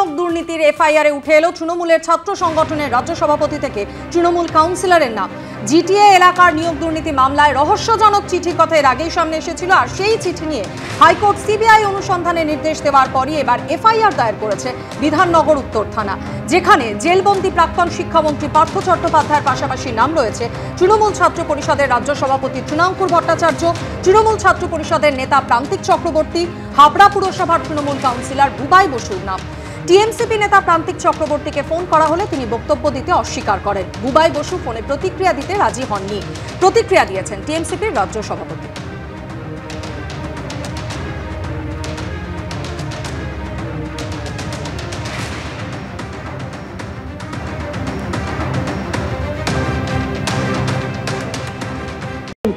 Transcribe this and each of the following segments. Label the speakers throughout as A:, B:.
A: নিয়োগ দুর্নীতির এফআইআরে উঠে এলো তৃণমূলের ছাত্র সংগঠনের রাজ্য সভাপতি থেকে তৃণমূল কাউন্সিলরের নাম জিটিএ এলাকার নিয়োগ দুর্নীতি মামলায় রহস্যজনক চিঠি কথা এর আগেই সামনে এসেছিল আর সেই চিঠি নিয়ে হাইকোর্ট সিবিআই অনুসন্ধানে নির্দেশ দেওয়ার পরই এবার এফআইআর দায়ের করেছে বিধাননগর উত্তর থানা যেখানে জেলবন্দি প্রাক্তন শিক্ষামন্ত্রী পার্থ চট্টোপাধ্যায়ের পাশাপাশি নাম রয়েছে তৃণমূল ছাত্র পরিষদের রাজ্য সভাপতি তৃণাঙ্কুর ভট্টাচার্য তৃণমূল ছাত্র পরিষদের নেতা প্রান্তিক চক্রবর্তী হাবড়া পুরসভার তৃণমূল কাউন্সিলর বুবাই বসুর নাম টিএমসিপি নেতা প্রান্তিক চক্রবর্তীকে ফোন করা হলে তিনি বক্তব্য দিতে অস্বীকার করেন বুবাই বসু ফোনে প্রতিক্রিয়া দিতে রাজি হননি প্রতিক্রিয়া দিয়েছেন টিএমসিপির রাজ্য সভাপতি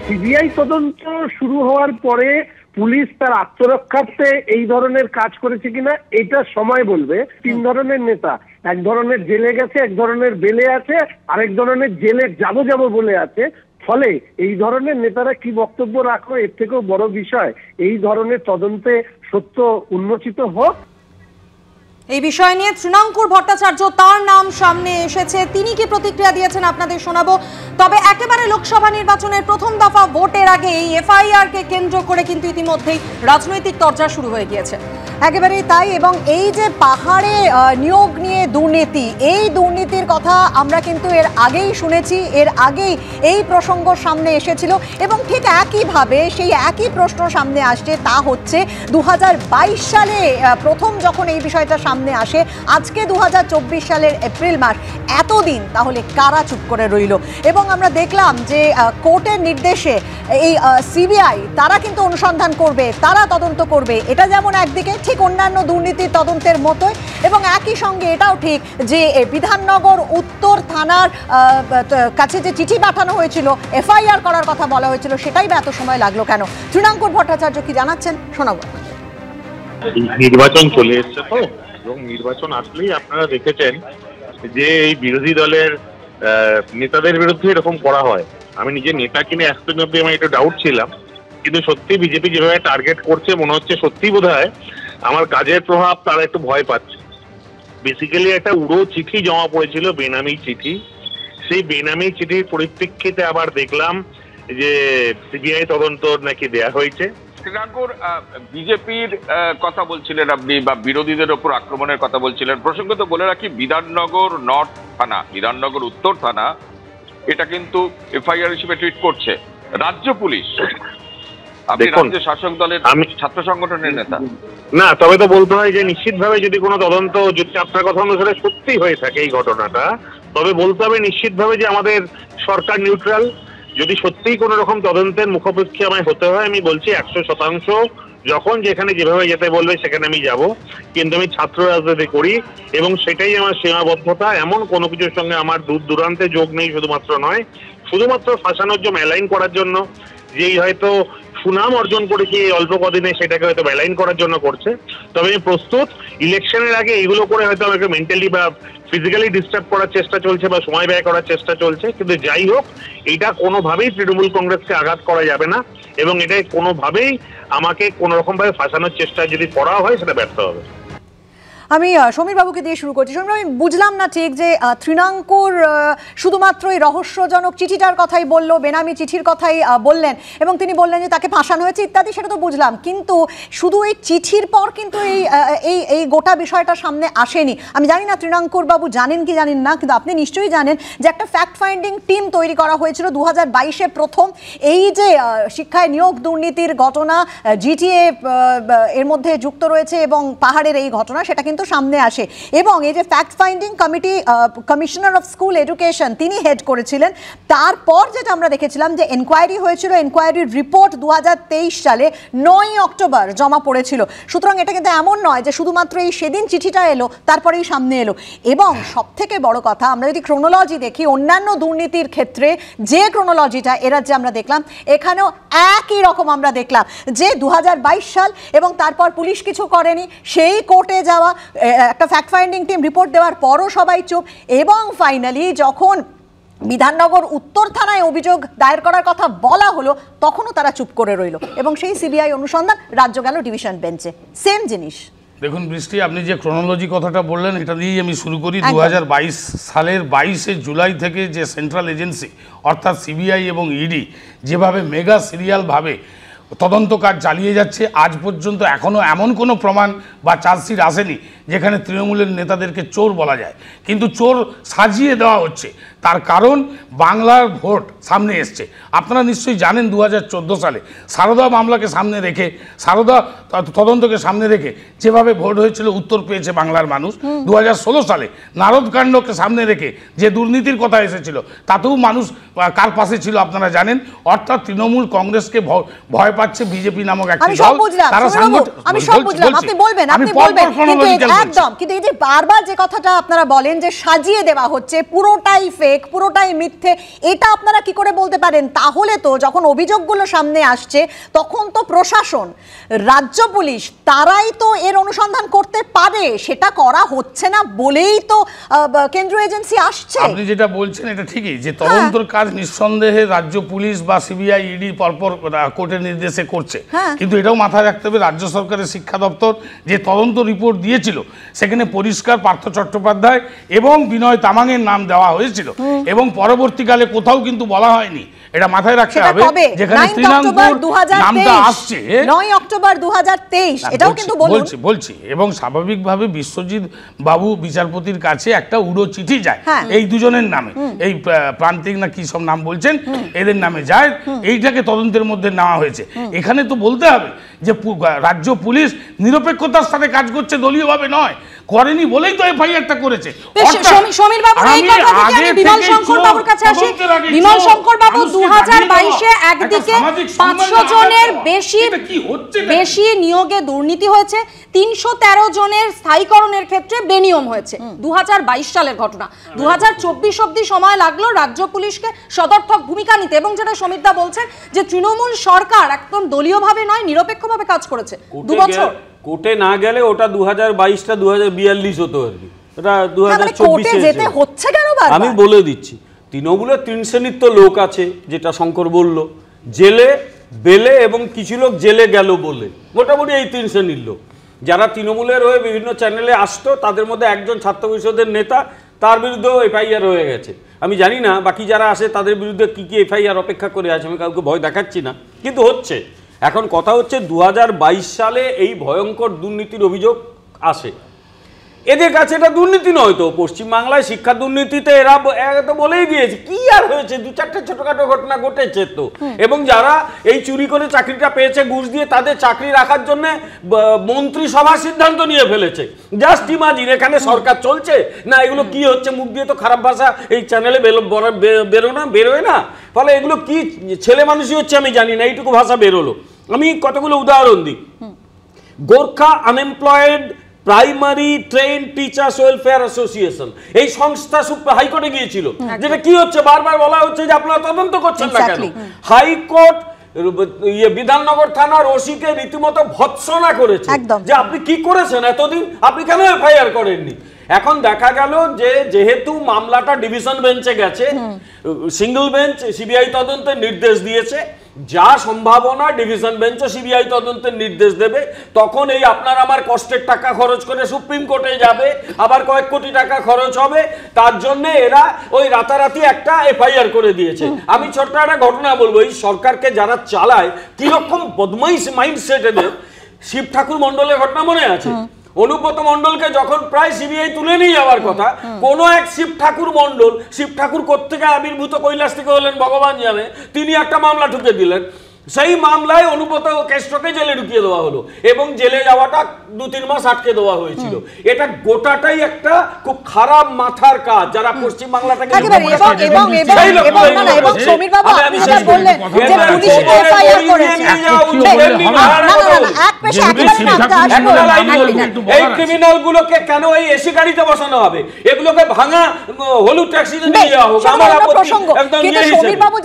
B: সিবিআই তদন্ত শুরু হওয়ার পরে পুলিশ তার আত্মরক্ষার্থে এই ধরনের কাজ করেছে কিনা এটা সময় বলবে তিন ধরনের নেতা এক ধরনের জেলে গেছে এক ধরনের বেলে আছে আরেক ধরনের জেলে যাবো যাবো বলে আছে ফলে এই ধরনের নেতারা কি বক্তব্য রাখো এর থেকেও
C: বড় বিষয় এই ধরনের তদন্তে সত্য উন্মোচিত হোক
A: এই বিষয় নিয়ে তৃণাঙ্কুর ভট্টাচার্য তার নাম সামনে এসেছে তিনি কি প্রতিক্রিয়া দিয়েছেন আপনাদের শোনাবো তবে একেবারে লোকসভা নির্বাচনের প্রথম দফা ভোটের আগে এই কে কেন্দ্র করে কিন্তু ইতিমধ্যেই রাজনৈতিক চর্চা শুরু হয়ে গিয়েছে একেবারেই তাই এবং এই যে
D: পাহাড়ে নিয়োগ নিয়ে দুর্নীতি এই দুর্নীতির কথা আমরা কিন্তু এর আগেই শুনেছি এর আগেই এই প্রসঙ্গ সামনে এসেছিল এবং ঠিক একইভাবে সেই একই প্রশ্ন সামনে আসছে তা হচ্ছে দু সালে প্রথম যখন এই বিষয়টা সামনে আসে আজকে দু সালের এপ্রিল মাস এতদিন তাহলে কারা চুপ করে রইল এবং আমরা দেখলাম যে কোর্টের নির্দেশে এই সিবিআই তারা কিন্তু অনুসন্ধান করবে তারা তদন্ত করবে এটা যেমন একদিকে ঠিক অন্যান্য দুর্নীতির তদন্তের মতোই এবং একই সঙ্গে এটাও ঠিক যে বিধাননগর উত্তর থানার কাছে যে চিঠি পাঠানো হয়েছিল এফআইআর করার কথা বলা হয়েছিল সেটাই বা এত সময় লাগলো কেন তৃণাঙ্কুর ভট্টাচার্য কি জানাচ্ছেন শোনাব
E: নির্বাচন চলে এসছে তো এবং নির্বাচন আসলেই আপনারা দেখেছেন যে এই বিরোধী দলের নেতাদের বিরুদ্ধে এরকম করা হয় আমি নিজে নেতা কিনে আসতেন অব্দি আমি একটু ডাউট ছিলাম কিন্তু সত্যি বিজেপি যেভাবে টার্গেট করছে মনে হচ্ছে সত্যি বোধ আমার কাজের প্রভাব তারা একটু ভয় পাচ্ছে বেসিক্যালি একটা উড়ো চিঠি জমা পড়েছিল বেনামি চিঠি সেই বেনামি চিঠির পরিপ্রেক্ষিতে আবার দেখলাম যে সিবিআই তদন্ত নাকি দেয়া
F: হয়েছে শ্রীরাঙ্কুর বিজেপির কথা বলছিলেন আপনি বা বিরোধীদের ওপর আক্রমণের কথা বলছিলেন প্রসঙ্গত বলে রাখি বিধাননগর নর্থ থানা বিধাননগর উত্তর থানা এটা কিন্তু এফআইআর হিসেবে ট্রিট করছে রাজ্য পুলিশ আপনি রাজ্য যে
E: আমাদের সরকার নিউট্রাল যদি সত্যিই কোনো রকম তদন্তের মুখোপেক্ষী আমায় হতে হয় আমি বলছি একশো শতাংশ যখন যেখানে যেভাবে যেতে বলবে সেখানে আমি যাব কিন্তু আমি ছাত্র রাজনীতি করি এবং সেটাই আমার সীমাবদ্ধতা এমন কোনো কিছুর সঙ্গে আমার দূর দূরান্তে যোগ নেই শুধুমাত্র নয় শুধুমাত্র ফাঁসানোর জন্য অ্যালাইন করার জন্য যেই হয়তো সুনাম অর্জন করেছি এই অল্প কদিনে সেটাকে হয়তো ব্যালাইন করার জন্য করছে তবে আমি প্রস্তুত ইলেকশনের আগে এগুলো করে হয়তো আমাকে মেন্টালি বা ফিজিক্যালি ডিস্টার্ব করার চেষ্টা চলছে বা সময় ব্যয় করার চেষ্টা চলছে কিন্তু যাই হোক এটা কোনোভাবেই তৃণমূল কংগ্রেসকে আঘাত করা যাবে না এবং এটাই কোনোভাবেই আমাকে কোনো রকমভাবে ফাঁসানোর চেষ্টা যদি করা হয় সেটা ব্যর্থ হবে
D: আমি সমীর বাবুকে দিয়ে শুরু করছি সমীর আমি বুঝলাম না ঠিক যে তৃণাঙ্কুর শুধুমাত্র এই রহস্যজনক চিঠিটার কথাই বলল বেনামি চিঠির কথাই বললেন এবং তিনি বললেন যে তাকে ফাঁসানো হয়েছে ইত্যাদি সেটা তো বুঝলাম কিন্তু শুধু এই চিঠির পর কিন্তু এই এই এই গোটা বিষয়টা সামনে আসেনি আমি জানি না তৃণাঙ্কুর বাবু জানেন কি জানেন না কিন্তু আপনি নিশ্চয়ই জানেন যে একটা ফ্যাক্ট ফাইন্ডিং টিম তৈরি করা হয়েছিল দু হাজার প্রথম এই যে শিক্ষায় নিয়োগ দুর্নীতির ঘটনা জিটিএ এর মধ্যে যুক্ত রয়েছে এবং পাহাড়ের এই ঘটনা সেটা কিন্তু সামনে আসে এবং এই যে fact finding committee commissioner of school education তিনি হেড করেছিলেন তারপর যেটা আমরা দেখেছিলাম যে এনকোয়ারি হয়েছিল এনকোয়ারির রিপোর্ট দু সালে নয় অক্টোবর জমা পড়েছিল সুতরাং এটা কিন্তু এমন নয় যে শুধুমাত্র এই সেদিন চিঠিটা এলো তারপরেই সামনে এলো এবং সব থেকে বড় কথা আমরা যদি ক্রোনোলজি দেখি অন্যান্য দুর্নীতির ক্ষেত্রে যে ক্রোনোলজিটা এরা যে আমরা দেখলাম এখানেও একই রকম আমরা দেখলাম যে দু সাল এবং তারপর পুলিশ কিছু করেনি সেই কোর্টে যাওয়া একটা ফ্যাক্ট ফাইন্ডিং টিম রিপোর্ট দেওয়ার পরও সবাই চুপ এবং ফাইনালি যখন বিধাননগর উত্তর থানায় অভিযোগ দায়ের করার কথা বলা হলো তখনও তারা চুপ করে রইল এবং সেই সিবিআই অনুসন্ধান রাজ্য গেল ডিভিশন বেঞ্চে সেম জিনিস
G: দেখুন বৃষ্টি আপনি যে ক্রোনোলজি কথাটা বললেন এটা দিয়েই আমি শুরু করি দু সালের বাইশে জুলাই থেকে যে সেন্ট্রাল এজেন্সি অর্থাৎ সিবিআই এবং ইডি e যেভাবে মেগা সিরিয়ালভাবে তদন্ত কাজ চালিয়ে যাচ্ছে আজ পর্যন্ত এখনও এমন কোনো প্রমাণ বা চার্জশিট আসেনি যেখানে তৃণমূলের নেতাদেরকে চোর বলা যায় কিন্তু চোর সাজিয়ে দেওয়া হচ্ছে তার কারণ বাংলার ভোট সামনে এসছে আপনারা নিশ্চয়ই জানেন দু সালে সারদা মামলাকে সামনে রেখে সারদা তদন্তকে সামনে রেখে যেভাবে ভোট হয়েছিল উত্তর পেয়েছে বাংলার মানুষ দু সালে নারদকাণ্ডকে সামনে রেখে যে দুর্নীতির কথা এসেছিল তাতেও মানুষ কার পাশে ছিল আপনারা জানেন অর্থাৎ তৃণমূল কংগ্রেসকে ভয় পা পাচ্ছে বিজেপি নামক একটা
D: আপনারা বলেন যে সাজিয়ে দেওয়া হচ্ছে পুরোটাই ফেক পুরোটাই মিথ্যে এটা আপনারা কি করে বলতে পারেন তাহলে তো যখন অভিযোগগুলো সামনে আসছে তখন তো প্রশাসন রাজ্য পুলিশ তারাই তো এর অনুসন্ধান করতে পারে সেটা করা হচ্ছে না বলেই তো কেন্দ্রীয় এজেন্সি আসছে আপনি
G: যেটা বলছেন এটা ঠিকই যে হ্যাঁ। তদন্তর কাজ নিঃসন্দেহে রাজ্য পুলিশ বা সিবিআই ইডি e পরপর কোর্টের নির্দেশ দেশে করছে হ্যাঁ। কিন্তু এটাও মাথায় রাখতে হবে রাজ্য সরকারের শিক্ষা দপ্তর যে তদন্ত রিপোর্ট দিয়েছিল সেখানে পরিষ্কার পার্থ চট্টোপাধ্যায় এবং বিনয় তামাংয়ের নাম দেওয়া হয়েছিল এবং পরবর্তীকালে কোথাও কিন্তু বলা হয়নি এটা মাথায় রাখতে হবে যেখানে শ্রীলঙ্কার নামটা আসছে নয়
D: অক্টোবর দু এটাও কিন্তু বলছি
G: বলছি এবং স্বাভাবিকভাবে বিশ্বজিৎ বাবু বিচারপতির কাছে একটা উড়ো চিঠি যায় হ্যাঁ। এই দুজনের নামে এই প্রান্তিক না কি সব নাম বলছেন এদের নামে যায় এইটাকে তদন্তের মধ্যে নেওয়া হয়েছে এখানে তো বলতে হবে যে রাজ্য পুলিশ নিরপেক্ষতার সাথে কাজ করছে দলীয়ভাবে নয় করেনি বলেই তো এফআইআরটা করেছে সমীর বাবু এই কথা থেকে আমি বিমল শঙ্কর বাবুর কাছে আসি বিমল শঙ্কর বাবু 2022 এ একদিকে 500 জনের বেশি বেশি
A: নিয়োগে দুর্নীতি হয়েছে 313 জনের স্থায়ীকরণের ক্ষেত্রে বেনিয়ম হয়েছে 2022 সালের ঘটনা 2024 অবধি সময় লাগলো রাজ্য পুলিশকে সদর্থক ভূমিকা নিতে এবং যেটা সমীরদা বলছেন যে তৃণমূল সরকার একদম দলীয়ভাবে নয় নিরপেক্ষভাবে কাজ করেছে দু বছর
B: কোর্টে না গেলে ওটা দু হাজার বাইশটা দু হাজার বিয়াল্লিশ হতো আর কি ওটা দু হাজার চব্বিশে
A: হচ্ছে কেন আমি
B: বলে দিচ্ছি তৃণমূলের তিন শ্রেণীর তো লোক আছে যেটা শঙ্কর বলল জেলে বেলে এবং কিছু লোক জেলে গেল বলে মোটামুটি এই তিন শ্রেণীর লোক যারা তৃণমূলের হয়ে বিভিন্ন চ্যানেলে আসতো তাদের মধ্যে একজন ছাত্র পরিষদের নেতা তার বিরুদ্ধেও এফআইআর হয়ে গেছে আমি জানি না বাকি যারা আসে তাদের বিরুদ্ধে কী কী এফআইআর অপেক্ষা করে আছে আমি কাউকে ভয় দেখাচ্ছি না কিন্তু হচ্ছে এখন কথা হচ্ছে দু সালে এই ভয়ঙ্কর দুর্নীতির অভিযোগ আসে এদের কাছে এটা দুর্নীতি নয় তো পশ্চিমবাংলায় শিক্ষা দুর্নীতিতে এরা তো বলেই দিয়েছে কি আর হয়েছে দু চারটে ছোটখাটো ঘটনা ঘটেছে তো এবং যারা এই চুরি করে চাকরিটা পেয়েছে ঘুষ দিয়ে তাদের চাকরি রাখার জন্য মন্ত্রিসভা সিদ্ধান্ত নিয়ে ফেলেছে জাস্ট ইমাজিন এখানে সরকার চলছে না এগুলো কি হচ্ছে মুখ দিয়ে তো খারাপ ভাষা এই চ্যানেলে বেরো না বেরোয় না ফলে এগুলো কি ছেলে মানুষই হচ্ছে আমি জানি না এইটুকু ভাষা বেরোলো আমি কতগুলো উদাহরণ দিই Gorkha unemployed primary trained teachers welfare association এই সংস্থা হাইকোর্টে গিয়েছিল যেটা কি হচ্ছে বারবার বলা হচ্ছে যে আপনারা তদন্ত করছেন না কেন হাইকোর্ট ইয়ে, বিধাননগর থানার ওসিকে রীতিমতো ভৎসনা করেছে যে আপনি কি করেছেন এতদিন আপনি কেন এফআইআর করেননি এখন দেখা গেল যে যেহেতু মামলাটা ডিভিশন বেঞ্চে গেছে সিঙ্গল বেঞ্চ সিবিআই তদন্তের নির্দেশ দিয়েছে যা সম্ভাবনা ডিভিশন বেঞ্চও সিবিআই তদন্তের নির্দেশ দেবে তখন এই আপনার আমার কষ্টের টাকা খরচ করে সুপ্রিম কোর্টে যাবে আবার কয়েক কোটি টাকা খরচ হবে তার জন্য এরা ওই রাতারাতি একটা এফআইআর করে দিয়েছে আমি ছোট্ট একটা ঘটনা বলবো এই সরকারকে যারা চালায় কিরকম বদমাইশ মাইন্ডসেট এদের শিব ঠাকুর মন্ডলের ঘটনা মনে আছে অনুব্রত মন্ডলকে যখন প্রায় সিবিআই তুলে নিয়ে যাওয়ার কথা কোনো এক শিব ঠাকুর মণ্ডল শিব ঠাকুর কোথেকে আবির্ভূত কৈলাস থেকে হলেন ভগবান জানে তিনি একটা মামলা ঢুকে দিলেন সেই মামলায় অনুব্রত কেষ্টকে জেলে ঢুকিয়ে দেওয়া হলো এবং জেলে যাওয়াটা দু তিন মাস আটকে দেওয়া হয়েছিল এটা গোটাটাই একটা খুব খারাপ মাথার কাজ যারা পশ্চিম বাংলাটাকে হ্যাঁ, এই কেন এই এসি গাড়িতে বসানো হবে এগুলোকে ভাঙা হলুদ ট্যাক্সি নিয়ে যাওয়া হোক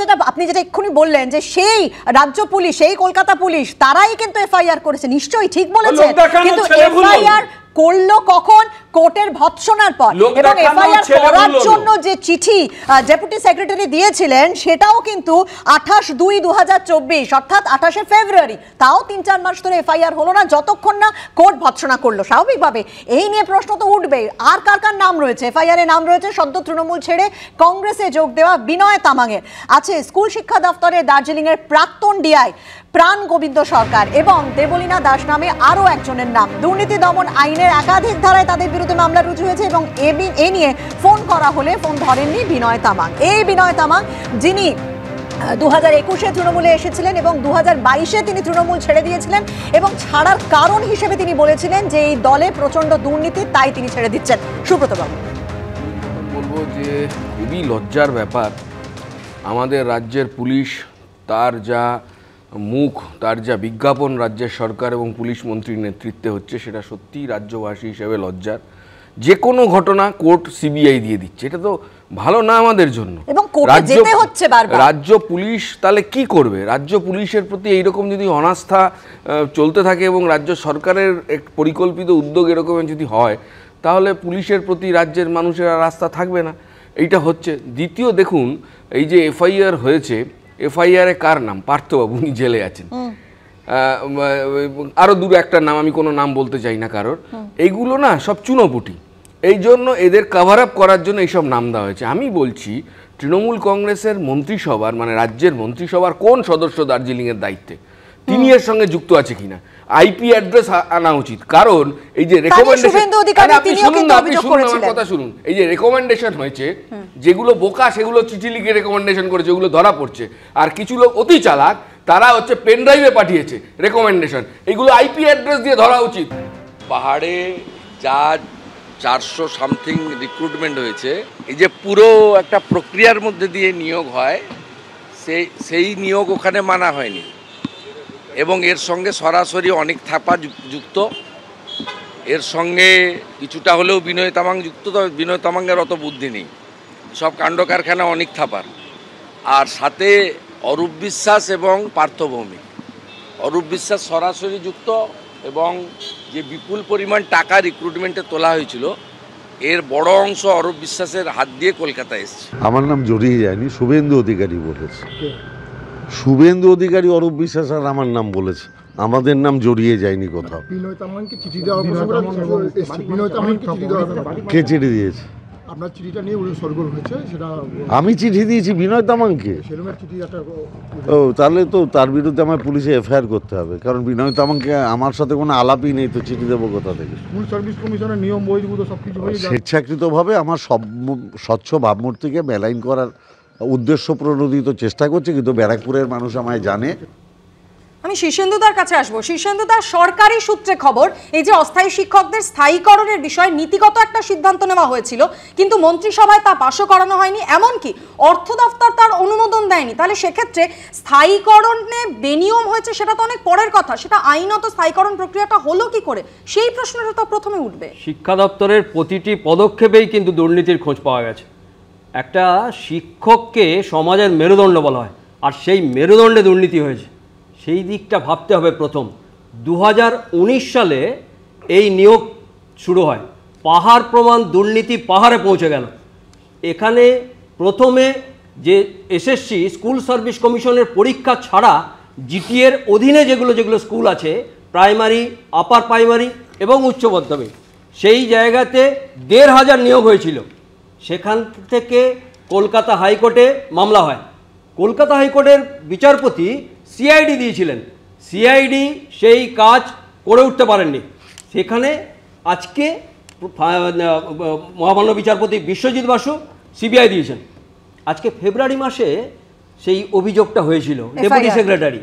D: যেটা আপনি যেটা এক্ষুনি বললেন যে সেই রাজ্য পুলিশ এই কলকাতা পুলিশ তারাই কিন্তু এফআইআর করেছে নিশ্চয়ই ঠিক বলেছে কিন্তু এফআইআর করলো কখন কোর্টের ভৎসনার পর এবং এফআইআর করার জন্য যে চিঠি ডেপুটি সেক্রেটারি দিয়েছিলেন সেটাও কিন্তু আঠাশ দুই দু অর্থাৎ আঠাশে ফেব্রুয়ারি তাও তিন চার মাস ধরে এফআইআর হলো না যতক্ষণ না কোর্ট ভৎসনা করলো স্বাভাবিকভাবে এই নিয়ে প্রশ্ন তো উঠবে আর কার কার নাম রয়েছে এফআইআর এ নাম রয়েছে সদ্য তৃণমূল ছেড়ে কংগ্রেসে যোগ দেওয়া বিনয় তামাঙের আছে স্কুল শিক্ষা দার্জিলিং দার্জিলিংয়ের প্রাক্তন ডিআই প্রাণ গোবিন্দ সরকার এবং দেবলীনা দাস নামে আরও একজনের নাম দুর্নীতি দমন আইনের একাধিক ধারায় তাদের বিরুদ্ধে মামলা রুজু হয়েছে এবং এ এ নিয়ে ফোন করা হলে ফোন ধরেননি বিনয় তামাং এই বিনয় তামাং যিনি দু হাজার একুশে তৃণমূলে এসেছিলেন এবং দু হাজার বাইশে তিনি তৃণমূল ছেড়ে দিয়েছিলেন এবং ছাড়ার কারণ হিসেবে তিনি বলেছিলেন যে এই দলে প্রচণ্ড দুর্নীতি তাই তিনি ছেড়ে দিচ্ছেন সুব্রতবাবু
F: বলবো যে খুবই লজ্জার ব্যাপার আমাদের রাজ্যের পুলিশ তার যা মুখ তার যা বিজ্ঞাপন রাজ্যের সরকার এবং পুলিশ মন্ত্রীর নেতৃত্বে হচ্ছে সেটা সত্যিই রাজ্যবাসী হিসেবে লজ্জার যে কোনো ঘটনা কোর্ট সিবিআই দিয়ে দিচ্ছে এটা তো ভালো না আমাদের জন্য রাজ্য পুলিশ তাহলে কি করবে রাজ্য পুলিশের প্রতি এইরকম যদি অনাস্থা চলতে থাকে এবং রাজ্য সরকারের এক পরিকল্পিত উদ্যোগ এরকম যদি হয় তাহলে পুলিশের প্রতি রাজ্যের মানুষের রাস্তা থাকবে না এইটা হচ্ছে দ্বিতীয় দেখুন এই যে এফআইআর হয়েছে এ কার নাম পার্থবাবু উনি জেলে আছেন আরো দু একটা নাম আমি কোনো নাম বলতে চাই না কারোর এইগুলো না সব চুনোপুটি এই জন্য এদের কাভার আপ করার জন্য এইসব নাম দেওয়া হয়েছে আমি বলছি তৃণমূল কংগ্রেসের মন্ত্রিসভার মানে রাজ্যের মন্ত্রিসভার কোন সদস্য দার্জিলিংয়ের দায়িত্বে তিনি এর সঙ্গে যুক্ত আছে কিনা আইপি অ্যাড্রেস আনা উচিত কারণ এই যে রেকমেন্ডেশন কথা শুনুন এই যে রেকমেন্ডেশন হয়েছে যেগুলো বোকা সেগুলো চিঠি লিখে রেকমেন্ডেশন করেছে ওগুলো ধরা পড়ছে আর কিছু লোক অতি চালাক তারা হচ্ছে পেন ড্রাইভে পাঠিয়েছে রেকমেন্ডেশন এগুলো আইপি অ্যাড্রেস দিয়ে ধরা উচিত পাহাড়ে যা চারশো সামথিং রিক্রুটমেন্ট হয়েছে এই যে পুরো একটা প্রক্রিয়ার মধ্যে দিয়ে নিয়োগ হয় সেই সেই নিয়োগ ওখানে মানা হয়নি এবং এর সঙ্গে সরাসরি অনেক থাপা যুক্ত এর সঙ্গে কিছুটা হলেও বিনয় তামাং যুক্ত তবে বিনয় তামাঙ্গের অত বুদ্ধি নেই সব কাণ্ড কারখানা অনেক থাপার আর সাথে অরূপ বিশ্বাস এবং পার্থভৌমিক অরূপ বিশ্বাস সরাসরি যুক্ত এবং যে বিপুল পরিমাণ টাকা রিক্রুটমেন্টে তোলা হয়েছিল এর বড় অংশ অরূপ বিশ্বাসের হাত দিয়ে কলকাতায় এসছে
B: আমার নাম জড়িয়ে যায়নি শুভেন্দু অধিকারী বলেছে শুভেন্দু অধিকারী অরূপ বিশ্বাস আর আমার নাম বলেছে আমাদের নাম জড়িয়ে যায়নি কোথাও কে চিঠি দিয়েছে
H: আমি চিঠি দিয়েছি
B: বিনয় তামাংকে ও তাহলে তো তার বিরুদ্ধে আমার পুলিশে এফআইআর করতে হবে কারণ বিনয় তামাংকে আমার সাথে কোনো আলাপই নেই তো চিঠি দেবো কোথা থেকে স্বেচ্ছাকৃতভাবে আমার সব স্বচ্ছ ভাবমূর্তিকে মেলাইন করার উদ্দেশ্য প্রণোদিত চেষ্টা করছে কিন্তু ব্যারাকপুরের মানুষ আমায় জানে
A: আমি শীর্ষেন্দুদার কাছে আসবো শীর্ষেন্দুদার সরকারি সূত্রে খবর এই যে অস্থায়ী শিক্ষকদের স্থায়ীকরণের বিষয়ে নীতিগত একটা সিদ্ধান্ত নেওয়া হয়েছিল কিন্তু মন্ত্রিসভায় তা পাশও করানো হয়নি এমনকি অর্থ দফতর তার অনুমোদন দেয়নি তাহলে সেক্ষেত্রে স্থায়ীকরণে বেনিয়ম হয়েছে সেটা তো অনেক পরের কথা সেটা আইনত স্থায়ীকরণ প্রক্রিয়াটা হলো কি করে সেই প্রশ্নটা তো প্রথমে উঠবে
C: শিক্ষা দপ্তরের প্রতিটি পদক্ষেপেই কিন্তু দুর্নীতির খোঁজ পাওয়া গেছে একটা শিক্ষককে সমাজের মেরুদণ্ড বলা হয় আর সেই মেরুদণ্ডে দুর্নীতি হয়েছে সেই দিকটা ভাবতে হবে প্রথম দু সালে এই নিয়োগ শুরু হয় পাহাড় প্রমাণ দুর্নীতি পাহাড়ে পৌঁছে গেল এখানে প্রথমে যে এসএসসি স্কুল সার্ভিস কমিশনের পরীক্ষা ছাড়া জিটিএর অধীনে যেগুলো যেগুলো স্কুল আছে প্রাইমারি আপার প্রাইমারি এবং উচ্চ মাধ্যমিক সেই জায়গাতে দেড় হাজার নিয়োগ হয়েছিল সেখান থেকে কলকাতা হাইকোর্টে মামলা হয় কলকাতা হাইকোর্টের বিচারপতি সিআইডি দিয়েছিলেন সিআইডি সেই কাজ করে উঠতে পারেননি সেখানে আজকে মহামান্য বিচারপতি বিশ্বজিৎ বাসু সিবিআই দিয়েছেন আজকে ফেব্রুয়ারি মাসে সেই অভিযোগটা হয়েছিল ডেপুটি সেক্রেটারি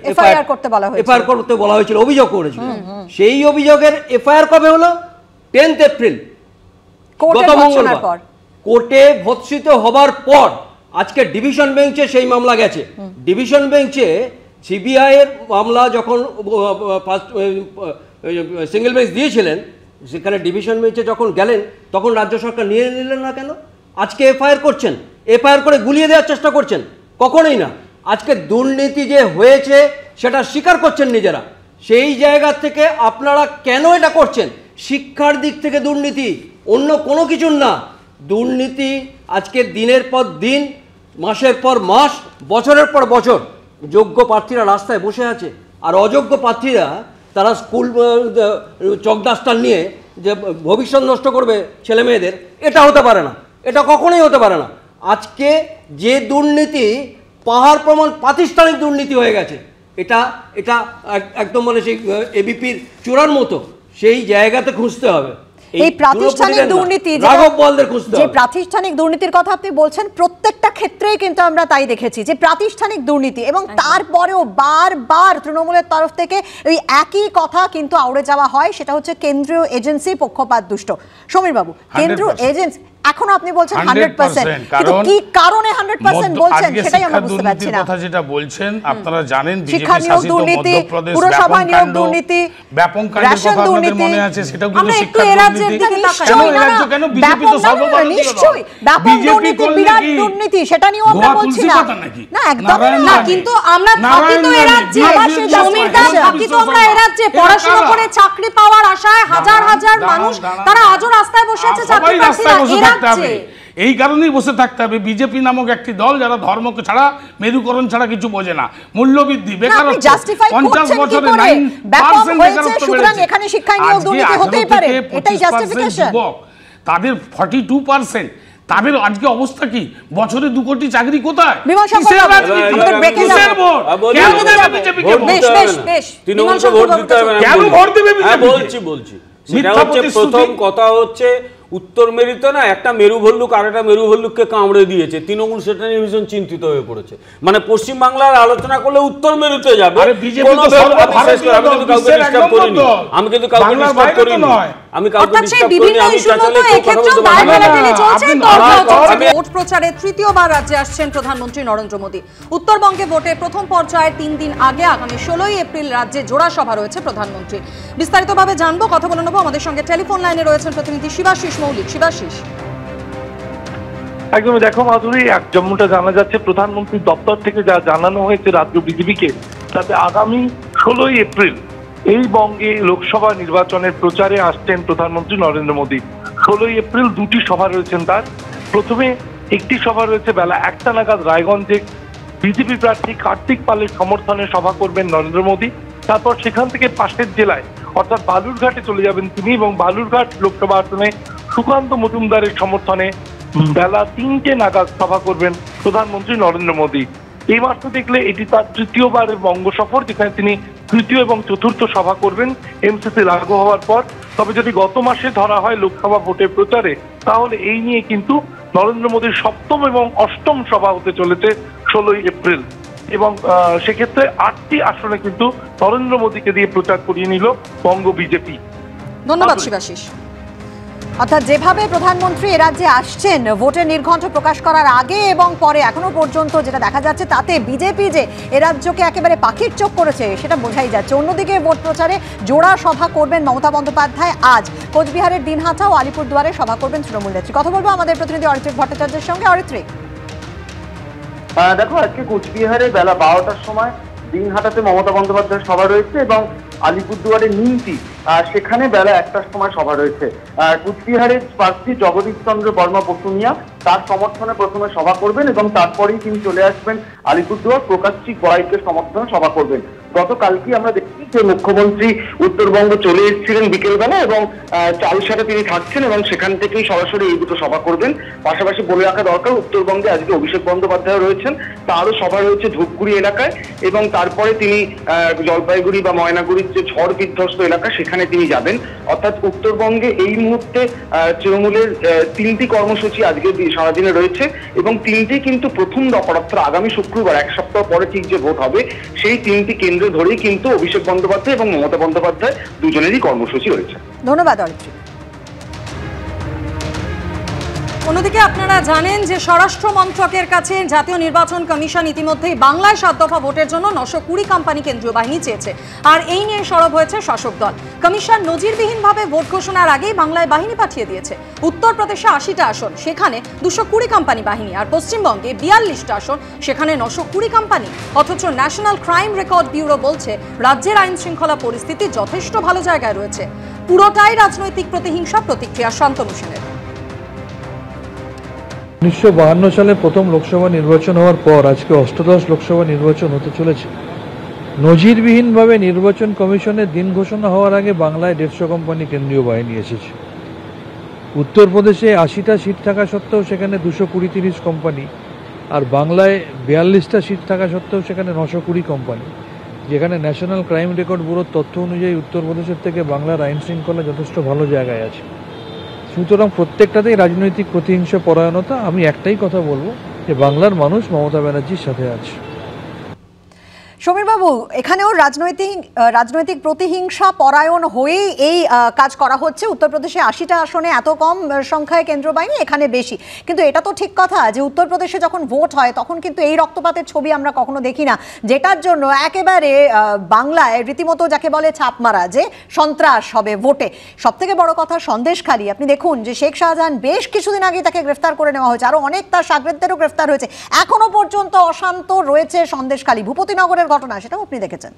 C: এফআইআর করতে বলা হয়েছিল অভিযোগ করেছিল সেই অভিযোগের এফআইআর কবে হলো টেন্থ এপ্রিল গত মঙ্গলবার কোর্টে ভৎসিত হবার পর আজকে ডিভিশন বেঞ্চে সেই মামলা গেছে ডিভিশন বেঞ্চে সিবিআইয়ের মামলা যখন ফার্স্ট সিঙ্গেল বেঞ্চ দিয়েছিলেন সেখানে ডিভিশন বেঞ্চে যখন গেলেন তখন রাজ্য সরকার নিয়ে নিলেন না কেন আজকে এফআইআর করছেন এফআইআর করে গুলিয়ে দেওয়ার চেষ্টা করছেন কখনোই না আজকে দুর্নীতি যে হয়েছে সেটা স্বীকার করছেন নিজেরা সেই জায়গা থেকে আপনারা কেন এটা করছেন শিক্ষার দিক থেকে দুর্নীতি অন্য কোনো কিছুর না দুর্নীতি আজকে দিনের পর দিন মাসের পর মাস বছরের পর বছর যোগ্য প্রার্থীরা রাস্তায় বসে আছে আর অযোগ্য প্রার্থীরা তারা স্কুল চকদাস্তান নিয়ে যে ভবিষ্যৎ নষ্ট করবে ছেলে মেয়েদের এটা হতে পারে না এটা কখনোই হতে পারে না আজকে যে দুর্নীতি পাহাড় প্রমাণ প্রাতিষ্ঠানিক দুর্নীতি হয়ে গেছে এটা এটা একদম মানে সেই এবিপির চোরার মতো সেই জায়গাতে খুঁজতে হবে এই প্রাতিষ্ঠানিক দুর্নীতি যে
D: প্রাতিষ্ঠানিক দুর্নীতির কথা আপনি বলছেন প্রত্যেকটা ক্ষেত্রে কিন্তু আমরা তাই দেখেছি যে প্রাতিষ্ঠানিক দুর্নীতি এবং তারপরেও বারবার তৃণমূলের তরফ থেকে ওই একই কথা কিন্তু আউড়ে যাওয়া হয় সেটা হচ্ছে কেন্দ্রীয় এজেন্সি পক্ষপাত দুষ্ট সমীর বাবু কেন্দ্রীয় এজেন্সি এখনো আপনি বলছেন হান্ড্রেড পার্সেন্ট কি কারণে পার্সেন্ট বলছেন সেটাই আমরা বুঝতে পারছি না কথা
G: যেটা বলছেন আপনারা জানেন শিক্ষা নিয়োগ দুর্নীতি পুরসভা নিয়োগ দুর্নীতি ব্যাপক মনে আছে শিক্ষা
D: সেটা কিন্তু আমরা
A: পড়াশোনা করে চাকরি পাওয়ার আশায় হাজার হাজার মানুষ তারা আজও রাস্তায় বসে আছে চাকরি পাচ্ছে না থাকতে হবে
G: এই কারণেই বসে থাকতে হবে বিজেপি নামক একটি দল যারা ধর্মকে ছাড়া মেরুকরণ ছাড়া কিছু বোঝে না মূল্যবৃদ্ধি বেকারত্ব পঞ্চাশ বছরে যুবক তাদের ফর্টি টু পার্সেন্ট তাদের আজকে অবস্থা কি বছরে দু কোটি চাকরি কোথায়
B: কথা হচ্ছে উত্তর মেরুতে না একটা মেরু ভল্লুক আর একটা মেরু ভল্লুককে কামড়ে দিয়েছে তৃণমূল সেটা নিয়ে ভীষণ চিন্তিত হয়ে পড়েছে মানে পশ্চিমবাংলার আলোচনা করলে উত্তর মেরুতে যাবে আমি কিন্তু
A: রাজ্যে আসছেন প্রধানমন্ত্রী নরেন্দ্র মোদী উত্তরবঙ্গে প্রথম তিন দিন আগে আগামী ষোলোই এপ্রিল রাজ্যে জোড়া সভা রয়েছে প্রধানমন্ত্রী জানবো কথা বলে নেবো আমাদের সঙ্গে টেলিফোন লাইনে রয়েছেন প্রতিনিধি শিবাশিস মৌলিক শিবাশিস
H: একদমই দেখো মাধুরী এক যেমনটা জানা যাচ্ছে প্রধানমন্ত্রীর দপ্তর থেকে যা জানানো হয়েছে রাজ্য বিজেপিকে তাতে আগামী ষোলোই এপ্রিল এই বঙ্গে লোকসভা নির্বাচনের প্রচারে আসছেন প্রধানমন্ত্রী নরেন্দ্র মোদী ষোলোই এপ্রিল দুটি সভা রয়েছেন তার প্রথমে একটি সভা রয়েছে বেলা একটা নাগাদ রায়গঞ্জে বিজেপি প্রার্থী কার্তিক পালের সমর্থনে সভা করবেন নরেন্দ্র মোদী তারপর সেখান থেকে পাশের জেলায় অর্থাৎ বালুরঘাটে চলে যাবেন তিনি এবং বালুরঘাট লোকসভা আসনে সুকান্ত মজুমদারের সমর্থনে বেলা তিনটে নাগাদ সভা করবেন প্রধানমন্ত্রী নরেন্দ্র মোদী এই মাত্র দেখলে এটি তার তৃতীয়বারের বঙ্গ সফর যেখানে তিনি তৃতীয় এবং চতুর্থ সভা করবেন এমসিসি লাগু হওয়ার পর তবে যদি গত মাসে ধরা হয় লোকসভা ভোটে প্রচারে তাহলে এই নিয়ে কিন্তু নরেন্দ্র মোদীর সপ্তম এবং অষ্টম সভা হতে চলেছে ষোলোই এপ্রিল এবং সেক্ষেত্রে আটটি আসনে কিন্তু নরেন্দ্র মোদীকে দিয়ে প্রচার করিয়ে নিল বঙ্গ বিজেপি
A: ধন্যবাদ শিবাশিস অর্থাৎ যেভাবে
D: প্রধানমন্ত্রী এ রাজ্যে আসছেন ভোটের নির্ঘণ্ট প্রকাশ করার আগে এবং পরে এখনো পর্যন্ত যেটা দেখা যাচ্ছে তাতে বিজেপি যে এ রাজ্যকে একেবারে পাখির চোখ করেছে সেটা বোঝাই যাচ্ছে অন্যদিকে ভোট প্রচারে জোড়া সভা করবেন মমতা বন্দ্যোপাধ্যায় আজ কোচবিহারের দিনহাটা ও আলিপুরদুয়ারে সভা করবেন তৃণমূল নেত্রী কথা বলবো আমাদের প্রতিনিধি অরিত্রিক ভট্টাচার্যের সঙ্গে অরিত্রিক
C: দেখো
B: আজকে কোচবিহারে বেলা বারোটার সময় দিনহাটাতে মমতা বন্দ্যোপাধ্যায়ের সভা রয়েছে এবং আলিপুরদুয়ারের নিমতি সেখানে বেলা একটার সময় সভা রয়েছে কুচবিহারের প্রার্থী জগদীশ চন্দ্র বর্মা বসুনিয়া তার সমর্থনে প্রথমে সভা করবেন এবং তারপরেই তিনি চলে আসবেন আলিপুরদুয়ার প্রকাশ্যিক বরাইকে সমর্থনে সভা করবেন গতকালকে আমরা দেখছি যে মুখ্যমন্ত্রী উত্তরবঙ্গ চলে এসেছিলেন বিকেলবেলা এবং সাথে তিনি থাকছেন এবং সেখান থেকেই সরাসরি এই দুটো সভা করবেন পাশাপাশি বলে রাখা দরকার উত্তরবঙ্গে আজকে অভিষেক বন্দ্যোপাধ্যায় রয়েছেন তারও সভা রয়েছে ধূপগুড়ি এলাকায় এবং তারপরে তিনি জলপাইগুড়ি বা ময়নাগুড়ির যে ঝড় বিধ্বস্ত এলাকা সেখানে তিনি যাবেন অর্থাৎ উত্তরবঙ্গে এই মুহূর্তে তৃণমূলের তিনটি কর্মসূচি আজকে সারাদিনে রয়েছে এবং তিনটি কিন্তু প্রথম দফা অর্থাৎ আগামী শুক্রবার এক সপ্তাহ পরে ঠিক যে ভোট হবে সেই তিনটি কেন্দ্র ধরেই কিন্তু অভিষেক বন্দ্যোপাধ্যায় এবং মমতা বন্দ্যোপাধ্যায় দুজনেরই কর্মসূচি রয়েছে
A: ধন্যবাদ অরিত্রী অন্যদিকে আপনারা জানেন যে স্বরাষ্ট্র মন্ত্রকের কাছে জাতীয় নির্বাচন কমিশন ইতিমধ্যেই বাংলায় সাত দফা ভোটের জন্য নশো কুড়ি কোম্পানি কেন্দ্রীয় বাহিনী চেয়েছে আর এই নিয়ে সরব হয়েছে শাসক দল কমিশন নজিরবিহীনভাবে ভোট ঘোষণার আগেই বাংলায় বাহিনী পাঠিয়ে দিয়েছে উত্তরপ্রদেশে আশিটা আসন সেখানে দুশো কুড়ি কোম্পানি বাহিনী আর পশ্চিমবঙ্গে বিয়াল্লিশটা আসন সেখানে নশো কুড়ি কোম্পানি অথচ ন্যাশনাল ক্রাইম রেকর্ড ব্যুরো বলছে রাজ্যের আইন শৃঙ্খলা পরিস্থিতি যথেষ্ট ভালো জায়গায় রয়েছে পুরোটাই রাজনৈতিক প্রতিহিংসা প্রতিক্রিয়া শান্তনুষেনের
H: উনিশশো সালে প্রথম লোকসভা নির্বাচন হওয়ার পর আজকে অষ্টদশ লোকসভা নির্বাচন হতে চলেছে নজিরবিহীনভাবে নির্বাচন কমিশনের দিন ঘোষণা হওয়ার আগে বাংলায় দেড়শো কোম্পানি কেন্দ্রীয় বাহিনী এসেছে উত্তরপ্রদেশে আশিটা সিট থাকা সত্ত্বেও সেখানে দুশো কুড়ি তিরিশ কোম্পানি আর বাংলায় বিয়াল্লিশটা সিট থাকা সত্ত্বেও সেখানে নশো কুড়ি কোম্পানি যেখানে ন্যাশনাল ক্রাইম রেকর্ড ব্যুরোর তথ্য অনুযায়ী উত্তরপ্রদেশের থেকে বাংলার আইন শৃঙ্খলা যথেষ্ট ভালো জায়গায় আছে সুতরাং প্রত্যেকটাতেই রাজনৈতিক প্রতিহিংসা পরায়ণতা আমি একটাই কথা বলবো যে বাংলার মানুষ মমতা ব্যানার্জির সাথে আছে
D: বাবু এখানেও রাজনৈতিক রাজনৈতিক প্রতিহিংসা পরায়ণ হয়েই এই কাজ করা হচ্ছে উত্তরপ্রদেশে আশিটা আসনে এত কম সংখ্যায় কেন্দ্র বাহিনী এখানে বেশি কিন্তু এটা তো ঠিক কথা যে উত্তরপ্রদেশে যখন ভোট হয় তখন কিন্তু এই রক্তপাতের ছবি আমরা কখনো দেখি না যেটার জন্য একেবারে বাংলায় রীতিমতো যাকে বলে ছাপ মারা যে সন্ত্রাস হবে ভোটে সবথেকে বড় কথা সন্দেশখালী আপনি দেখুন যে শেখ শাহজাহান বেশ কিছুদিন আগে তাকে গ্রেফতার করে নেওয়া হয়েছে আরও অনেক তার সাগরেদেরও গ্রেফতার হয়েছে এখনও পর্যন্ত অশান্ত রয়েছে সন্দেশখালী ভূপতিনগরের ঘটনা সেটাও আপনি দেখেছেন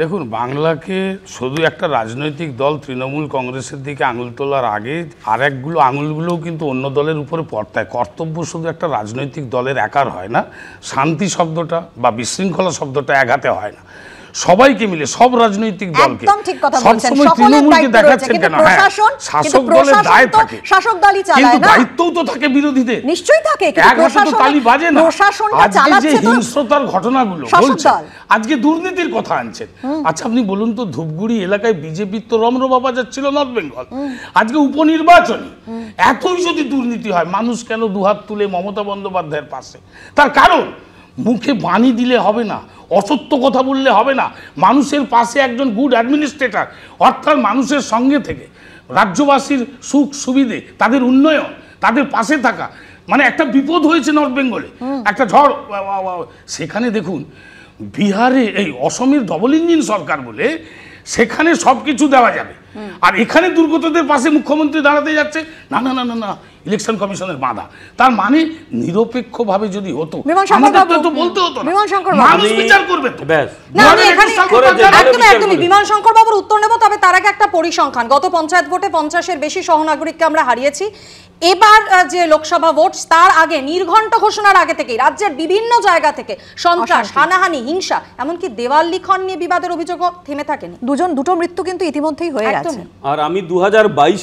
G: দেখুন বাংলাকে শুধু একটা রাজনৈতিক দল তৃণমূল কংগ্রেসের দিকে আঙুল তোলার আগে আর একগুলো আঙুলগুলোও কিন্তু অন্য দলের উপরে পড়তায় কর্তব্য শুধু একটা রাজনৈতিক দলের একার হয় না শান্তি শব্দটা বা বিশৃঙ্খলা শব্দটা একাতে হয় না সবাইকে মিলে সব রাজনৈতিক দলকে
H: সবসময় তৃণমূলকে দেখাচ্ছেন কেন হ্যাঁ, শাসক দলের দায় থাকে শাসক দলই চালায় কিন্তু দায়িত্বও
G: তো থাকে বিরোধীদের
D: নিশ্চয়ই থাকে এক হাতে তো তালি বাজে না প্রশাসনটা চালাচ্ছে তো
G: হিংস্রতার ঘটনাগুলো বলছেন আজকে দুর্নীতির কথা আনছেন আচ্ছা আপনি বলুন তো ধূপগুড়ি এলাকায় বিজেপির তো বাবা যাচ্ছিল নর্থ বেঙ্গল আজকে উপনির্বাচনী এতই যদি দুর্নীতি হয় মানুষ কেন দুহাত তুলে মমতা বন্দ্যোপাধ্যায়ের পাশে তার কারণ মুখে বাণী দিলে হবে না অসত্য কথা বললে হবে না মানুষের পাশে একজন গুড অ্যাডমিনিস্ট্রেটর অর্থাৎ মানুষের সঙ্গে থেকে রাজ্যবাসীর সুখ সুবিধে তাদের উন্নয়ন তাদের পাশে থাকা মানে একটা বিপদ হয়েছে নর্থ বেঙ্গলে একটা ঝড় সেখানে দেখুন বিহারে এই অসমের ডবল ইঞ্জিন সরকার বলে সেখানে সব কিছু দেওয়া যাবে আর এখানে দুর্গতদের পাশে মুখ্যমন্ত্রী দাঁড়াতে যাচ্ছে না না না না না ইলেকশন কমিশনের বাধা তার মানে নিরপেক্ষভাবে যদি হতো
A: আমরা হারিয়েছি এবার যে লোকসভা ভোট তার আগে নির্ঘণ্ট ঘোষণার আগে থেকেই রাজ্যের বিভিন্ন জায়গা থেকে সন্ত্রাস হানাহানি হিংসা এমনকি দেওয়াল লিখন নিয়ে বিবাদের অভিযোগ থেমে থাকেনি দুজন দুটো মৃত্যু কিন্তু ইতিমধ্যেই হয়ে
B: আর আমি দু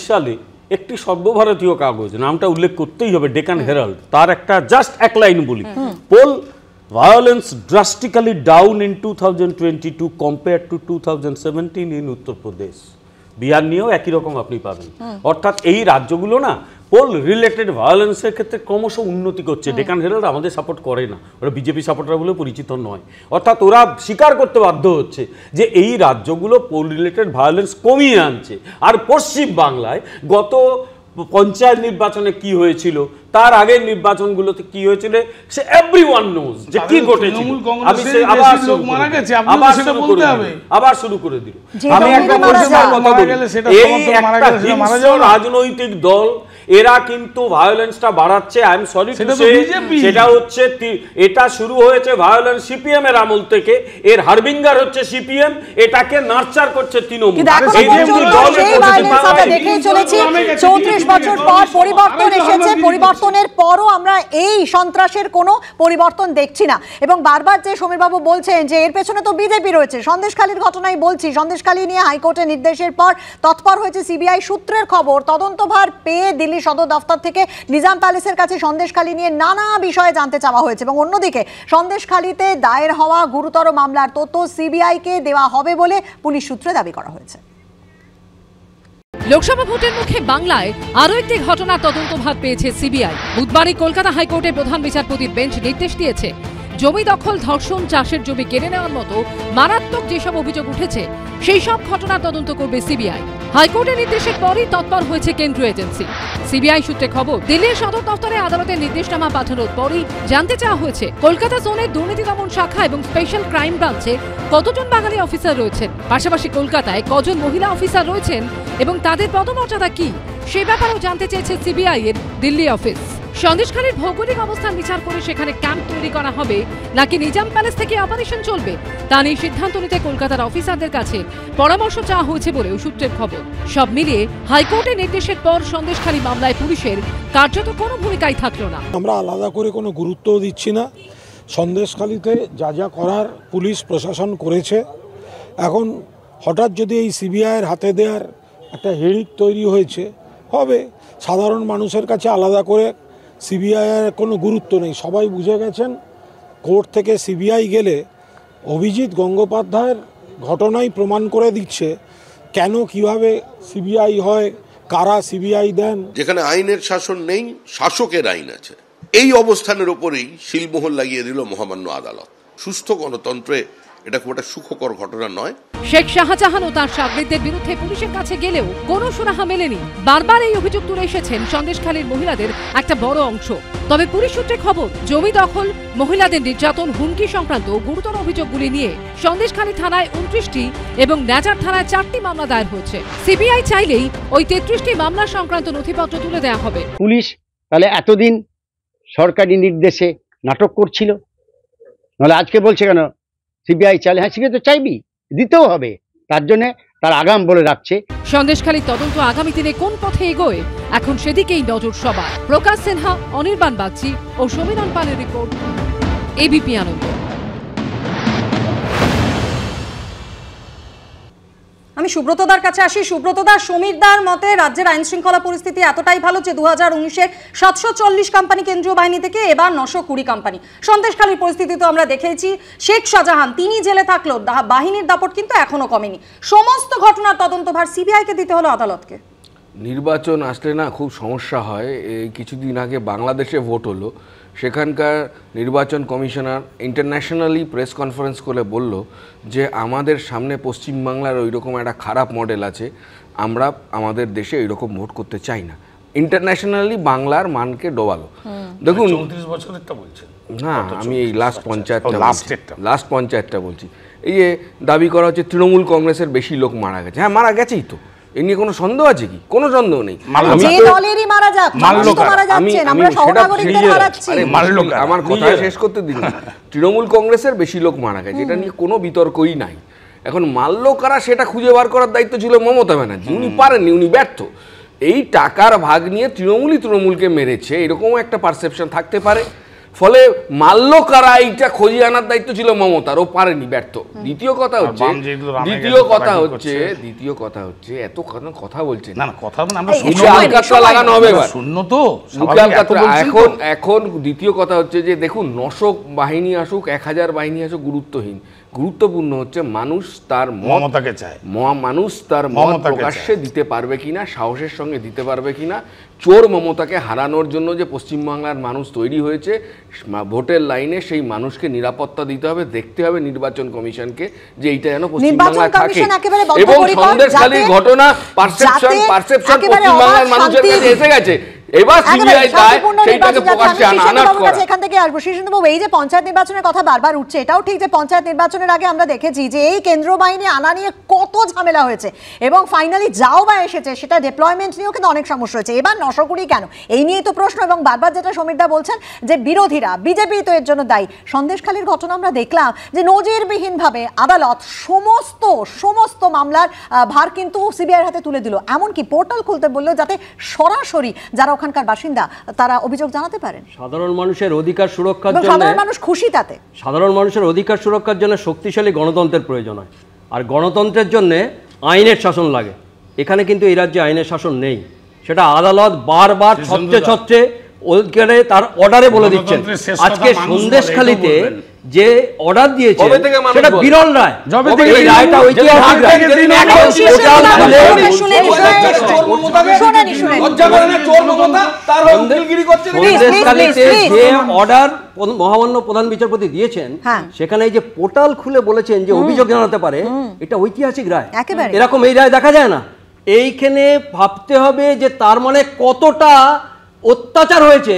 B: সালে একটি সর্বভারতীয় কাগজ নামটা উল্লেখ করতেই হবে ডেকান হেরাল্ড তার একটা জাস্ট এক লাইন বলি poll violence drastically down in two thousand two two in in Uttar Pradesh Bihar নিয়েও একই রকম আপনি পাবেন অর্থাৎ এই রাজ্যগুলো না পোল রিলেটেড ভায়োলেন্সের ক্ষেত্রে ক্রমশ উন্নতি করছে হ্যাঁ। ডেকান হেরাল্ড আমাদের সাপোর্ট করে না ওরা বিজেপি সাপোর্টার বলে পরিচিত নয় অর্থাৎ ওরা স্বীকার করতে বাধ্য হচ্ছে যে এই রাজ্যগুলো পোল রিলেটেড ভায়োলেন্স কমিয়ে আনছে আর পশ্চিম বাংলায় গত পঞ্চায়েত নির্বাচনে কি হয়েছিল তার আগের নির্বাচনগুলোতে কি হয়েছিল সে এভরিওয়ান নোজ যে কি ঘটেছিল আমি সে আবার শুরু মারা গেছে করে আবার শুরু করে দিল আমি একটা কথা বলি এই একটা রাজনৈতিক দল এরা কিন্তু ভায়োলেন্সটা বাড়াচ্ছে আই এম সরি সেটা হচ্ছে এটা শুরু হয়েছে ভায়োলেন্স সিপিএম এর আমল থেকে এর হারবিঙ্গার হচ্ছে সিপিএম এটাকে নার্চার করছে তৃণমূল দল
A: বছর পর
D: পরিবর্তন এসেছে পরিবর্তন নির্যাতনের পরও আমরা এই সন্ত্রাসের কোনো পরিবর্তন দেখছি না এবং বারবার যে সমীরবাবু বলছেন যে এর পেছনে তো বিজেপি রয়েছে সন্দেশখালীর ঘটনায় বলছি সন্দেশখালী নিয়ে হাইকোর্টের নির্দেশের পর তৎপর হয়েছে সিবিআই সূত্রের খবর তদন্তভার পেয়ে দিল্লি সদর দফতর থেকে নিজাম প্যালেসের কাছে সন্দেশখালী নিয়ে নানা বিষয়ে জানতে চাওয়া হয়েছে এবং অন্যদিকে সন্দেশখালীতে দায়ের হওয়া গুরুতর মামলার তথ্য সিবিআইকে দেওয়া হবে বলে পুলিশ সূত্রে দাবি
I: করা হয়েছে লোকসভা ভোটের মুখে বাংলায় আরও একটি ঘটনার তদন্তভার পেয়েছে সিবিআই বুধবারই কলকাতা হাইকোর্টের প্রধান বিচারপতির বেঞ্চ নির্দেশ দিয়েছে জমি দখল ধর্ষণ চাষের জমি কেড়ে নেওয়ার মতো মারাত্মক যেসব অভিযোগ উঠেছে সেই সব ঘটনা তদন্ত করবে সিবিআই হাইকোর্টের নির্দেশের পরই তৎপর হয়েছে কেন্দ্রীয় এজেন্সি সিবিআই সূত্রে খবর দিল্লির সদর দফতরে আদালতের নির্দেশনামা পাঠানোর পরই জানতে চাওয়া হয়েছে কলকাতা জোনের দুর্নীতি দমন শাখা এবং স্পেশাল ক্রাইম ব্রাঞ্চে কতজন বাঙালি অফিসার রয়েছেন পাশাপাশি কলকাতায় কজন মহিলা অফিসার রয়েছেন এবং তাদের পদমর্যাদা কি সে ব্যাপারেও জানতে চেয়েছে সিবিআই এর দিল্লি অফিস সন্দেশখালীর ভৌগোলিক অবস্থান বিচার করে সেখানে ক্যাম্প তৈরি করা হবে নাকি নিজাম প্যালেস থেকে অপারেশন চলবে তা নিয়ে সিদ্ধান্ত নিতে কলকাতার অফিসারদের কাছে পরামর্শ চাওয়া হয়েছে বলে সূত্রের খবর সব মিলিয়ে হাইকোর্টের নির্দেশের পর সন্দেশখালী মামলায় পুলিশের কার্যত কোনো ভূমিকাই থাকল না
G: আমরা আলাদা করে কোনো গুরুত্বও দিচ্ছি না সন্দেশখালীতে যা যা করার পুলিশ প্রশাসন করেছে এখন হঠাৎ যদি এই সিবিআইয়ের হাতে দেওয়ার একটা হেডিট তৈরি হয়েছে হবে সাধারণ মানুষের কাছে আলাদা করে সিবিআইয়ের কোনো গুরুত্ব নেই সবাই বুঝে গেছেন কোর্ট থেকে সিবিআই গেলে অভিজিৎ গঙ্গোপাধ্যায়ের ঘটনাই প্রমাণ করে দিচ্ছে কেন কিভাবে সিবিআই হয় কারা সিবিআই দেন
H: যেখানে আইনের শাসন নেই শাসকের আইন আছে এই অবস্থানের ওপরেই শিলমোহর লাগিয়ে দিল মহামান্য আদালত সুস্থ গণতন্ত্রে এটা খুব একটা সুখকর ঘটনা নয়
I: শেখ শাহজাহান ও তার সাগরিদদের বিরুদ্ধে পুলিশের কাছে গেলেও কোনো সুরাহা মেলেনি বারবার এই অভিযোগ তুলে এসেছেন সন্দেশখালীর মহিলাদের একটা বড় অংশ তবে পুলিশ সূত্রে খবর জমি দখল মহিলাদের নির্যাতন হুমকি সংক্রান্ত গুরুতর অভিযোগগুলি নিয়ে সন্দেশখালী থানায় উনত্রিশটি এবং ন্যাচার থানায় চারটি মামলা দায়ের হয়েছে সিবিআই চাইলেই ওই তেত্রিশটি মামলা সংক্রান্ত নথিপত্র তুলে দেওয়া হবে
C: পুলিশ তাহলে এতদিন সরকারি নির্দেশে নাটক করছিল নাহলে আজকে বলছে কেন সিবিআই চাইলে হ্যাঁ সিবিআই তো চাইবি দিতেও হবে তার জন্যে তার আগাম বলে রাখছে
I: সন্দেশখালী তদন্ত আগামী দিনে কোন পথে এগোয় এখন সেদিকেই নজর সবার প্রকাশ সিনহা অনির্বাণ বাগচি ও সমীরণ পালের রিপোর্ট এবিপি আনন্দ
A: আমি সুব্রতদার কাছে আসি সুব্রতদা সমীরদার মতে রাজ্যের আইন শৃঙ্খলা পরিস্থিতি এতটাই ভালো যে দু হাজার উনিশের সাতশো চল্লিশ কোম্পানি কেন্দ্রীয় বাহিনী থেকে এবার নশো কুড়ি কোম্পানি সন্দেশখালীর পরিস্থিতি তো আমরা দেখেছি শেখ শাহজাহান তিনি জেলে থাকলো বাহিনীর দাপট কিন্তু এখনো কমেনি সমস্ত ঘটনার তদন্তভার সিবিআইকে দিতে হলো আদালতকে
F: নির্বাচন আসলে না খুব সমস্যা হয় এই কিছুদিন আগে বাংলাদেশে ভোট হলো সেখানকার নির্বাচন কমিশনার ইন্টারন্যাশনালি প্রেস কনফারেন্স করে বলল যে আমাদের সামনে পশ্চিমবাংলার ওই রকম একটা খারাপ মডেল আছে আমরা আমাদের দেশে ওই রকম ভোট করতে চাই না ইন্টারন্যাশনালি বাংলার মানকে ডোবালো
G: দেখুন মানে না আমি
F: এই লাস্ট পঞ্চায়েতটা লাস্ট পঞ্চায়েতটা বলছি এই যে দাবি করা হচ্ছে তৃণমূল কংগ্রেসের বেশি লোক মারা গেছে হ্যাঁ মারা গেছেই তো এ কোনো সন্দেহ আছে কি কোনো সন্দেহ নেই আমার কথা শেষ করতে দিন তৃণমূল কংগ্রেসের বেশি লোক মারা গেছে এটা নিয়ে কোনো বিতর্কই নাই এখন মাল্য কারা সেটা খুঁজে বার করার দায়িত্ব ছিল মমতা ব্যানার্জি উনি পারেননি উনি ব্যর্থ এই টাকার ভাগ নিয়ে তৃণমূলই তৃণমূলকে মেরেছে এরকমও একটা পারসেপশন থাকতে পারে ফলে মাল্য কারা এইটা খোঁজে আনার দায়িত্ব ছিল মমতার ও পারেনি ব্যর্থ দ্বিতীয় কথা হচ্ছে দ্বিতীয় কথা হচ্ছে দ্বিতীয় কথা হচ্ছে এত কথা বলছে এখন এখন দ্বিতীয় কথা হচ্ছে যে দেখুন নশো বাহিনী আসুক এক হাজার বাহিনী আসুক গুরুত্বহীন গুরুত্বপূর্ণ হচ্ছে মানুষ তার মমতাকে চায় মানুষ তার মমতা প্রকাশ্যে দিতে পারবে কিনা সাহসের সঙ্গে দিতে পারবে কিনা চোর মমতাকে হারানোর জন্য যে পশ্চিমবাংলার মানুষ তৈরি হয়েছে ভোটের লাইনে সেই মানুষকে নিরাপত্তা দিতে হবে দেখতে হবে নির্বাচন কমিশনকে যে এইটা যেন পশ্চিমবাংলা থাকে এবং সন্দেহশালী ঘটনা পারসেপশন পারসেপশন পশ্চিমবাংলার মানুষের কাছে এসে গেছে এবার
D: সিবিআই দায় সেইটাকে প্রকাশ্যে আনার করা এখান থেকে আসবো এই যে পঞ্চায়েত নির্বাচনের কথা বারবার উঠছে এটাও ঠিক যে পঞ্চায়েত নির্বাচনের আগে আমরা দেখেছি যে এই কেন্দ্র বাহিনী আনা নিয়ে কত ঝামেলা হয়েছে এবং ফাইনালি যাও বা এসেছে সেটা ডিপ্লয়মেন্ট নিয়েও কিন্তু অনেক সমস্যা হয়েছে এবার কেন এই নিয়েই তো প্রশ্ন এবং বারবার যেটা সমীরদা বলছেন যে বিরোধীরা বিজেপি তো এর জন্য দায়ী সন্দেশখালীর ঘটনা আমরা দেখলাম যে নজিরবিহীনভাবে আদালত সমস্ত সমস্ত মামলার ভার কিন্তু সিবিআইয়ের হাতে তুলে দিল এমনকি পোর্টাল খুলতে বললো যাতে সরাসরি যারা ওখানকার বাসিন্দা তারা অভিযোগ জানাতে পারেন
C: সাধারণ মানুষের অধিকার সুরক্ষার জন্য সাধারণ মানুষ খুশি তাতে সাধারণ মানুষের অধিকার সুরক্ষার জন্য শক্তিশালী গণতন্ত্রের প্রয়োজন হয় আর গণতন্ত্রের জন্য আইনের শাসন লাগে এখানে কিন্তু এই রাজ্যে আইনের শাসন নেই সেটা আদালত বারবার ছত্রে ছত্রে তার অর্ডারে বলে দিচ্ছেন আজকে সন্দেশখালিতে যে অর্ডার দিয়েছে সেটা বিরল রায় জবে থেকে এই রায়টা ঐতিহাসিক রায় যে অর্ডার মহামান্য প্রধান বিচারপতি দিয়েছেন সেখানে যে পোর্টাল খুলে বলেছেন যে অভিযোগ জানাতে পারে এটা ঐতিহাসিক রায় এরকম এই রায় দেখা যায় না এইখানে ভাবতে হবে যে তার মানে কতটা অত্যাচার হয়েছে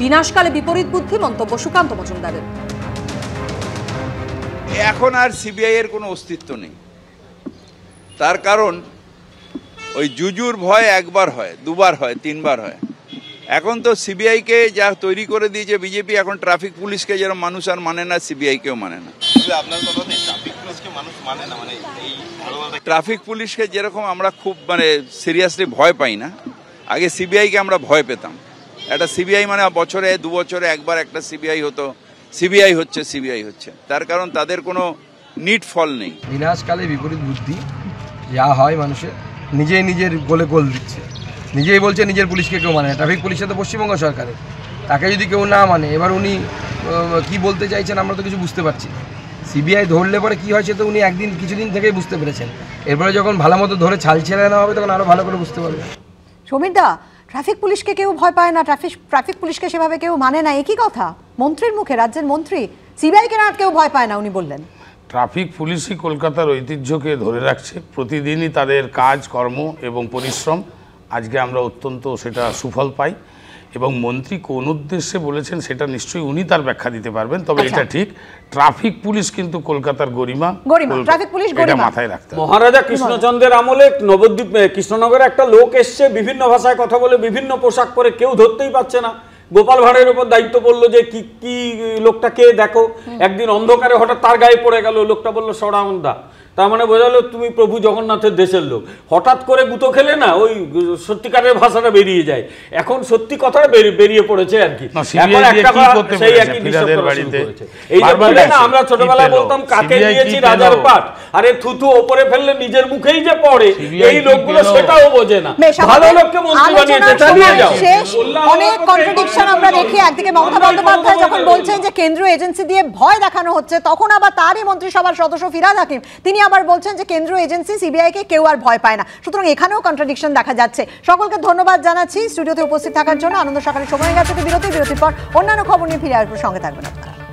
A: বিনাশকালে বিপরীত বুদ্ধি মন্তব্য সুকান্ত মজুমদারের
F: এখন আর সিবিআই এর কোনো অস্তিত্ব নেই তার কারণ ওই জুজুর ভয় একবার হয় দুবার হয় তিনবার হয় এখন তো কে যা তৈরি করে দিয়েছে বিজেপি এখন ট্রাফিক পুলিশকে যেরকম মানুষ আর মানে না কেও মানে না
H: মানে মানে
F: ট্রাফিক পুলিশকে যেরকম আমরা খুব মানে সিরিয়াসলি ভয় পাই না আগে সিবিআইকে আমরা ভয় পেতাম একটা সিবিআই মানে বছরে দু বছরে একবার একটা সিবিআই হতো সিবিআই হচ্ছে সিবিআই হচ্ছে তার কারণ তাদের কোনো নিট ফল নেই বিনাশকালে বিপরীত বুদ্ধি যা হয় মানুষের নিজেই নিজের গোলে গোল দিচ্ছে নিজেই বলছে নিজের পুলিশকে কেউ মানে ট্রাফিক পুলিশে তো পশ্চিমবঙ্গ সরকারের তাকে যদি কেউ না মানে এবার উনি কি বলতে চাইছেন আমরা তো কিছু বুঝতে পারছি সিবিআই ধরলে পরে কী হয় তো উনি একদিন কিছুদিন থেকেই বুঝতে পেরেছেন এরপরে যখন ভালো মতো ধরে ছাল ছেড়ে নেওয়া হবে তখন আরও ভালো করে বুঝতে পারবে
D: সমীরদা ট্রাফিক পুলিশকে কেউ ভয় পায় না ট্রাফিক ট্রাফিক পুলিশকে সেভাবে কেউ মানে না একই কথা মন্ত্রীর মুখে রাজ্যের মন্ত্রী সিবিআইকে না কেউ ভয় পায় না উনি বললেন
G: ট্রাফিক পুলিশই কলকাতার ঐতিহ্যকে ধরে রাখছে প্রতিদিনই তাদের কাজ কর্ম এবং পরিশ্রম আজকে আমরা অত্যন্ত সেটা সুফল পাই এবং মন্ত্রী কোন উদ্দেশ্যে বলেছেন সেটা নিশ্চয়ই উনি তার ব্যাখ্যা দিতে পারবেন তবে আচ্ছা। এটা ঠিক ট্রাফিক পুলিশ কিন্তু কলকাতার গরিমা ট্রাফিক পুলিশ মাথায় রাখতে মহারাজা কৃষ্ণচন্দ্রের আমলে নবদ্বীপ
B: কৃষ্ণনগরে একটা লোক এসছে বিভিন্ন ভাষায় কথা বলে বিভিন্ন পোশাক পরে কেউ ধরতেই পারছে না গোপাল ভাড়ের উপর দায়িত্ব বললো যে কি কি লোকটা কে দেখো একদিন অন্ধকারে হঠাৎ তার গায়ে পড়ে গেল লোকটা বললো সরাউন্দা তার মানে বোঝালো তুমি প্রভু জগন্নাথের দেশের লোক হঠাৎ করে গুঁতো খেলে না ওই সত্যিকারের ভাষাটা বেরিয়ে যায় এখন সত্যি কথাটা বেরিয়ে পড়েছে আর কি এই আমরা ছোটবেলায় বলতাম কাকে নিয়েছি রাজার পাট আরে থুথু ওপরে ফেললে নিজের মুখেই যে পড়ে এই লোকগুলো সেটাও বোঝে না ভালো লোককে মন্ত্রী বানিয়েছে চালিয়ে যাও
D: অনেক কন্ট্রাডিকশন আমরা দেখি একদিকে মমতা বন্দ্যোপাধ্যায় যখন বলছেন যে কেন্দ্রীয় এজেন্সি দিয়ে ভয় দেখানো হচ্ছে তখন আবার তারই মন্ত্রিসভার সদস্য ফিরাদ হাকিম তিনি আবার বলছেন যে কেন্দ্রীয় এজেন্সি কে কেউ আর ভয় পায় না সুতরাং এখানেও কন্ট্রাডিকশন দেখা যাচ্ছে সকলকে ধন্যবাদ জানাচ্ছি স্টুডিওতে উপস্থিত থাকার জন্য আনন্দ সকালে সময় গেছে বিরতি
A: বিরতির পর অন্যান্য খবর নিয়ে ফিরে আসবো সঙ্গে থাকবেন আপনারা